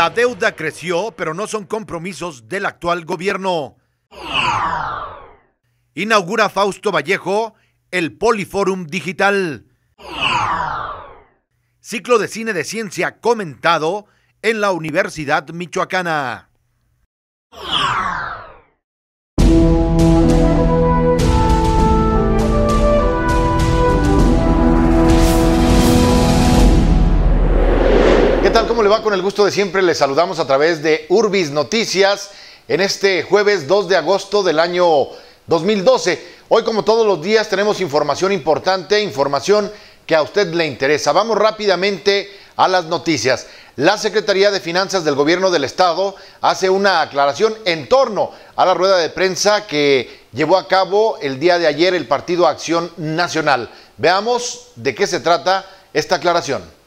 La deuda creció, pero no son compromisos del actual gobierno. Inaugura Fausto Vallejo el Poliforum Digital. Ciclo de cine de ciencia comentado en la Universidad Michoacana. ¿Cómo le va? Con el gusto de siempre le saludamos a través de Urbis Noticias en este jueves 2 de agosto del año 2012. Hoy como todos los días tenemos información importante, información que a usted le interesa. Vamos rápidamente a las noticias. La Secretaría de Finanzas del Gobierno del Estado hace una aclaración en torno a la rueda de prensa que llevó a cabo el día de ayer el Partido Acción Nacional. Veamos de qué se trata esta aclaración.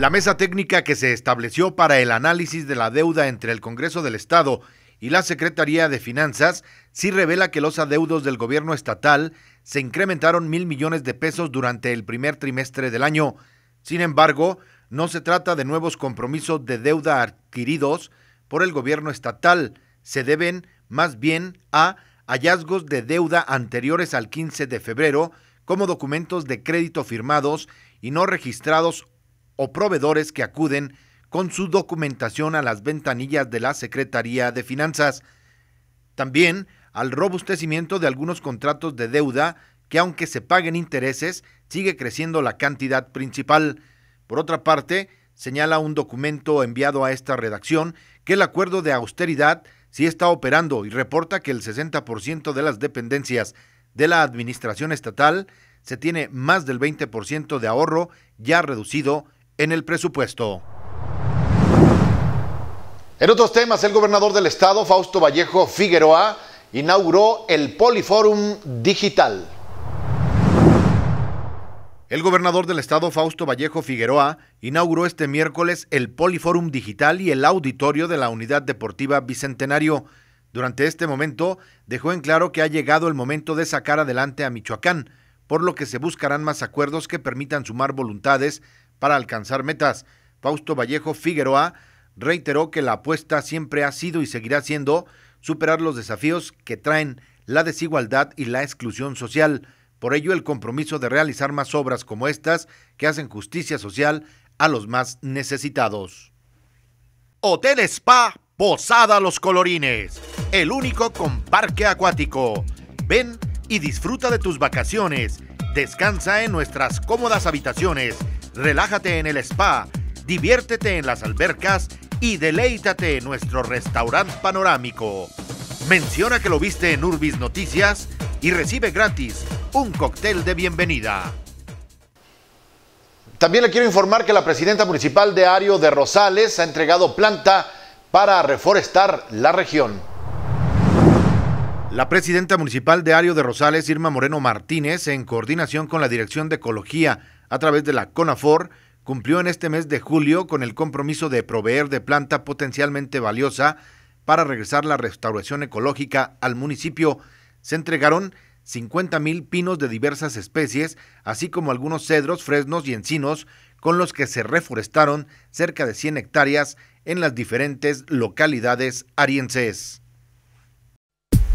La mesa técnica que se estableció para el análisis de la deuda entre el Congreso del Estado y la Secretaría de Finanzas sí revela que los adeudos del gobierno estatal se incrementaron mil millones de pesos durante el primer trimestre del año. Sin embargo, no se trata de nuevos compromisos de deuda adquiridos por el gobierno estatal, se deben más bien a hallazgos de deuda anteriores al 15 de febrero como documentos de crédito firmados y no registrados o proveedores que acuden con su documentación a las ventanillas de la Secretaría de Finanzas. También al robustecimiento de algunos contratos de deuda que aunque se paguen intereses, sigue creciendo la cantidad principal. Por otra parte, señala un documento enviado a esta redacción que el acuerdo de austeridad sí está operando y reporta que el 60% de las dependencias de la administración estatal se tiene más del 20% de ahorro ya reducido en el presupuesto. En otros temas, el gobernador del estado, Fausto Vallejo Figueroa, inauguró el Poliforum Digital. El gobernador del estado, Fausto Vallejo Figueroa, inauguró este miércoles el Poliforum Digital y el auditorio de la Unidad Deportiva Bicentenario. Durante este momento, dejó en claro que ha llegado el momento de sacar adelante a Michoacán, por lo que se buscarán más acuerdos que permitan sumar voluntades para alcanzar metas. Fausto Vallejo Figueroa reiteró que la apuesta siempre ha sido y seguirá siendo superar los desafíos que traen la desigualdad y la exclusión social. Por ello, el compromiso de realizar más obras como estas que hacen justicia social a los más necesitados. Hotel Spa Posada Los Colorines, el único con parque acuático. Ven y disfruta de tus vacaciones. Descansa en nuestras cómodas habitaciones Relájate en el spa, diviértete en las albercas y deleítate en nuestro restaurante panorámico. Menciona que lo viste en Urbis Noticias y recibe gratis un cóctel de bienvenida. También le quiero informar que la presidenta municipal de Ario de Rosales ha entregado planta para reforestar la región. La presidenta municipal de Ario de Rosales, Irma Moreno Martínez, en coordinación con la Dirección de Ecología a través de la CONAFOR, cumplió en este mes de julio con el compromiso de proveer de planta potencialmente valiosa para regresar la restauración ecológica al municipio. Se entregaron 50.000 pinos de diversas especies, así como algunos cedros, fresnos y encinos, con los que se reforestaron cerca de 100 hectáreas en las diferentes localidades arienses.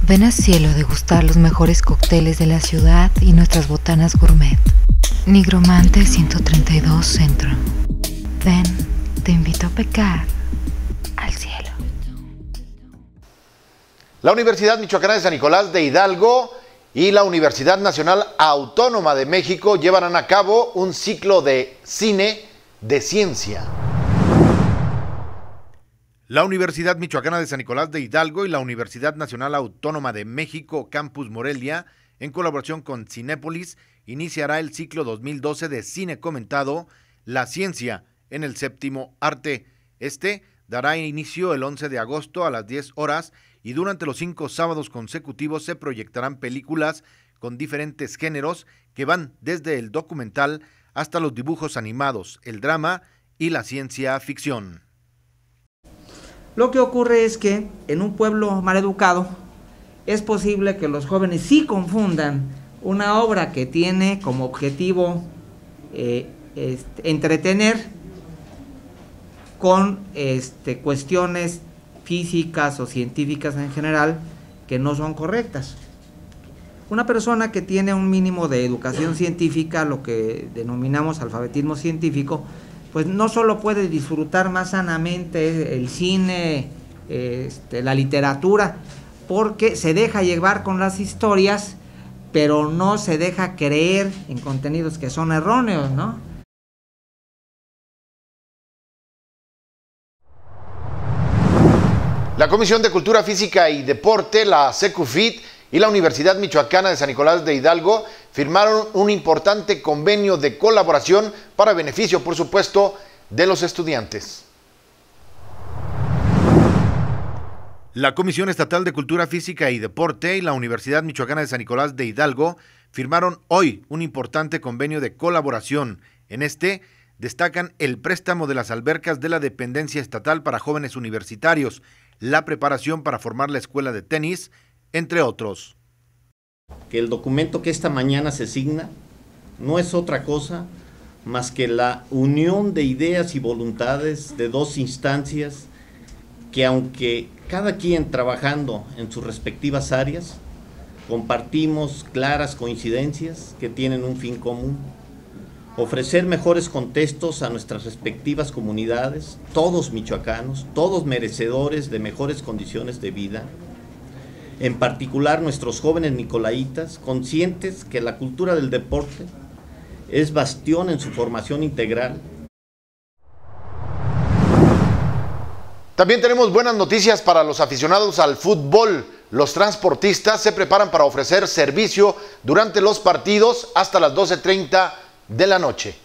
Ven a Cielo a degustar los mejores cócteles de la ciudad y nuestras botanas gourmet. Nigromante 132 Centro. Ven, te invito a pecar al cielo. La Universidad Michoacana de San Nicolás de Hidalgo y la Universidad Nacional Autónoma de México llevarán a cabo un ciclo de cine de ciencia. La Universidad Michoacana de San Nicolás de Hidalgo y la Universidad Nacional Autónoma de México, Campus Morelia, en colaboración con Cinépolis, iniciará el ciclo 2012 de cine comentado La ciencia en el séptimo arte. Este dará inicio el 11 de agosto a las 10 horas y durante los cinco sábados consecutivos se proyectarán películas con diferentes géneros que van desde el documental hasta los dibujos animados, el drama y la ciencia ficción. Lo que ocurre es que en un pueblo mal educado es posible que los jóvenes sí confundan una obra que tiene como objetivo eh, este, entretener con este, cuestiones físicas o científicas en general que no son correctas. Una persona que tiene un mínimo de educación científica, lo que denominamos alfabetismo científico, pues no solo puede disfrutar más sanamente el cine, este, la literatura, porque se deja llevar con las historias, pero no se deja creer en contenidos que son erróneos, ¿no? La Comisión de Cultura Física y Deporte, la SECUFIT y la Universidad Michoacana de San Nicolás de Hidalgo firmaron un importante convenio de colaboración para beneficio, por supuesto, de los estudiantes. La Comisión Estatal de Cultura Física y Deporte y la Universidad Michoacana de San Nicolás de Hidalgo firmaron hoy un importante convenio de colaboración. En este destacan el préstamo de las albercas de la dependencia estatal para jóvenes universitarios, la preparación para formar la escuela de tenis, entre otros. Que el documento que esta mañana se signa no es otra cosa más que la unión de ideas y voluntades de dos instancias que aunque cada quien trabajando en sus respectivas áreas, compartimos claras coincidencias que tienen un fin común, ofrecer mejores contextos a nuestras respectivas comunidades, todos michoacanos, todos merecedores de mejores condiciones de vida, en particular nuestros jóvenes nicolaitas, conscientes que la cultura del deporte es bastión en su formación integral También tenemos buenas noticias para los aficionados al fútbol. Los transportistas se preparan para ofrecer servicio durante los partidos hasta las 12.30 de la noche.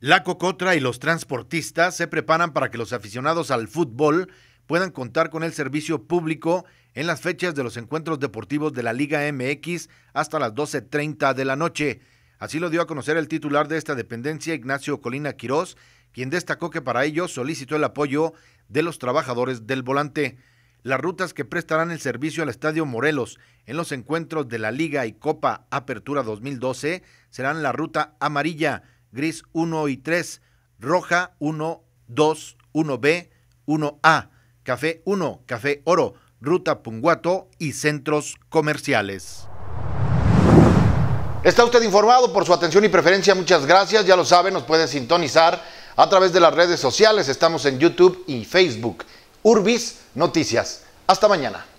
La Cocotra y los transportistas se preparan para que los aficionados al fútbol puedan contar con el servicio público en las fechas de los encuentros deportivos de la Liga MX hasta las 12.30 de la noche. Así lo dio a conocer el titular de esta dependencia, Ignacio Colina Quirós, quien destacó que para ello solicitó el apoyo de los trabajadores del volante. Las rutas que prestarán el servicio al Estadio Morelos en los encuentros de la Liga y Copa Apertura 2012 serán la ruta amarilla, gris 1 y 3, roja 1, 2, 1B, 1A, café 1, café oro, ruta Punguato y centros comerciales. Está usted informado por su atención y preferencia. Muchas gracias. Ya lo sabe, nos puede sintonizar a través de las redes sociales. Estamos en YouTube y Facebook. Urbis Noticias. Hasta mañana.